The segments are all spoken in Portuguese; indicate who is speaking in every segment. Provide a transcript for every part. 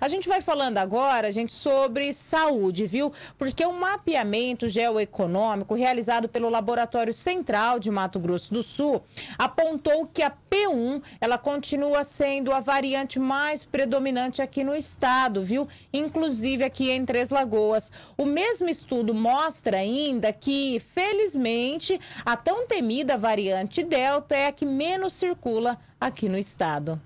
Speaker 1: A gente vai falando agora, gente, sobre saúde, viu? Porque o um mapeamento geoeconômico realizado pelo Laboratório Central de Mato Grosso do Sul apontou que a P1, ela continua sendo a variante mais predominante aqui no estado, viu? Inclusive aqui em Três Lagoas. O mesmo estudo mostra ainda que, felizmente, a tão temida variante Delta é a que menos circula aqui no estado.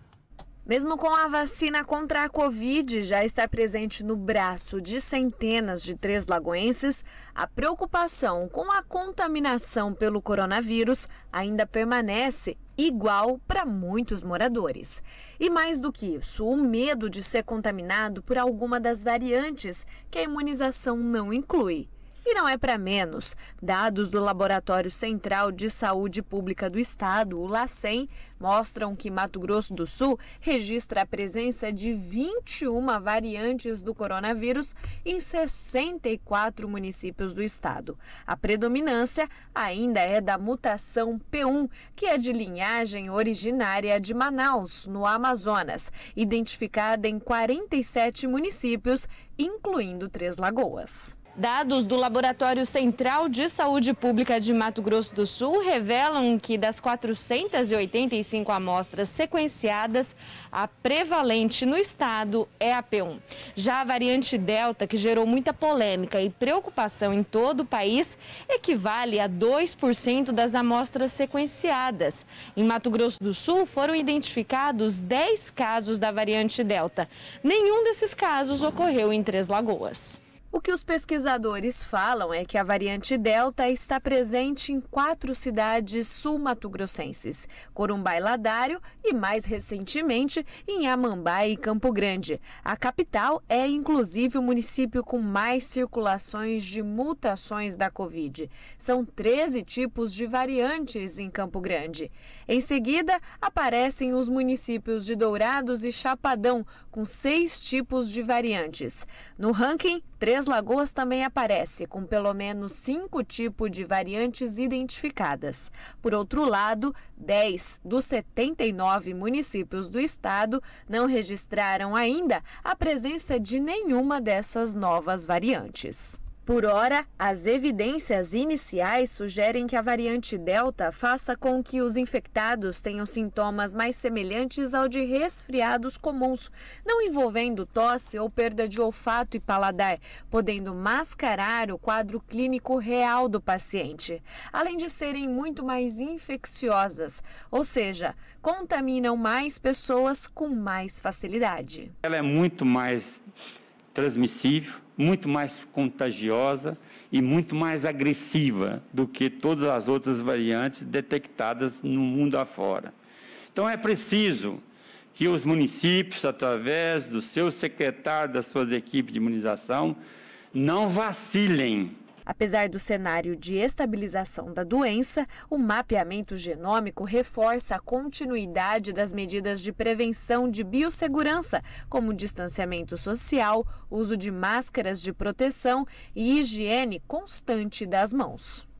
Speaker 1: Mesmo com a vacina contra a Covid
Speaker 2: já estar presente no braço de centenas de três lagoenses, a preocupação com a contaminação pelo coronavírus ainda permanece igual para muitos moradores. E mais do que isso, o medo de ser contaminado por alguma das variantes que a imunização não inclui. E não é para menos. Dados do Laboratório Central de Saúde Pública do Estado, o LACEN, mostram que Mato Grosso do Sul registra a presença de 21 variantes do coronavírus em 64 municípios do estado. A predominância ainda é da mutação P1, que é de linhagem originária de Manaus, no Amazonas, identificada em 47 municípios, incluindo Três Lagoas. Dados do Laboratório Central de Saúde Pública de Mato Grosso do Sul revelam que das 485 amostras sequenciadas, a prevalente no estado é a P1. Já a variante Delta, que gerou muita polêmica e preocupação em todo o país, equivale a 2% das amostras sequenciadas. Em Mato Grosso do Sul foram identificados 10 casos da variante Delta. Nenhum desses casos ocorreu em Três Lagoas. O que os pesquisadores falam é que a variante Delta está presente em quatro cidades sul-mato-grossenses: Corumbá e Ladário e, mais recentemente, em Amambá e Campo Grande. A capital é, inclusive, o município com mais circulações de mutações da Covid. São 13 tipos de variantes em Campo Grande. Em seguida, aparecem os municípios de Dourados e Chapadão, com seis tipos de variantes. No ranking, três Três Lagoas também aparece, com pelo menos cinco tipos de variantes identificadas. Por outro lado, 10 dos 79 municípios do estado não registraram ainda a presença de nenhuma dessas novas variantes. Por hora, as evidências iniciais sugerem que a variante Delta faça com que os infectados tenham sintomas mais semelhantes ao de resfriados comuns, não envolvendo tosse ou perda de olfato e paladar, podendo mascarar o quadro clínico real do paciente, além de serem muito mais infecciosas, ou seja, contaminam mais pessoas com mais facilidade.
Speaker 3: Ela é muito mais transmissível muito mais contagiosa e muito mais agressiva do que todas as outras variantes detectadas no mundo afora. Então é preciso que os municípios, através do seu secretário, das suas equipes de imunização, não vacilem
Speaker 2: Apesar do cenário de estabilização da doença, o mapeamento genômico reforça a continuidade das medidas de prevenção de biossegurança, como distanciamento social, uso de máscaras de proteção e higiene constante das mãos.